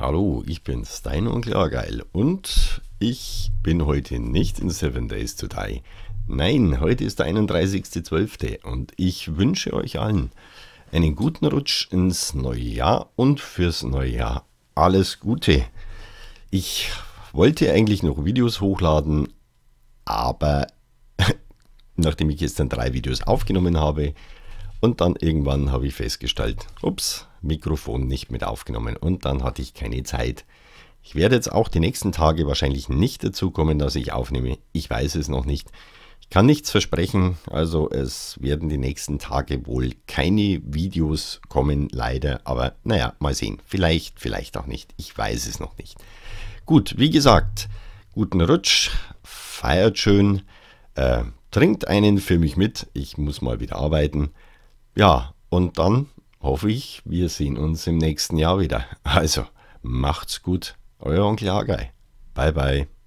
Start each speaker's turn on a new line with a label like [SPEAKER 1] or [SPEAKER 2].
[SPEAKER 1] Hallo, ich bin's, dein Onkel Argeil und ich bin heute nicht in Seven Days to Die. Nein, heute ist der 31.12. und ich wünsche euch allen einen guten Rutsch ins neue Jahr und fürs neue Jahr alles Gute. Ich wollte eigentlich noch Videos hochladen, aber nachdem ich gestern drei Videos aufgenommen habe und dann irgendwann habe ich festgestellt, ups, Mikrofon nicht mit aufgenommen und dann hatte ich keine Zeit. Ich werde jetzt auch die nächsten Tage wahrscheinlich nicht dazu kommen, dass ich aufnehme. Ich weiß es noch nicht. Ich kann nichts versprechen, also es werden die nächsten Tage wohl keine Videos kommen, leider. Aber naja, mal sehen. Vielleicht, vielleicht auch nicht. Ich weiß es noch nicht. Gut, wie gesagt, guten Rutsch, feiert schön, äh, trinkt einen für mich mit. Ich muss mal wieder arbeiten. Ja, und dann hoffe ich, wir sehen uns im nächsten Jahr wieder. Also, macht's gut, euer Onkel Hagei. Bye bye.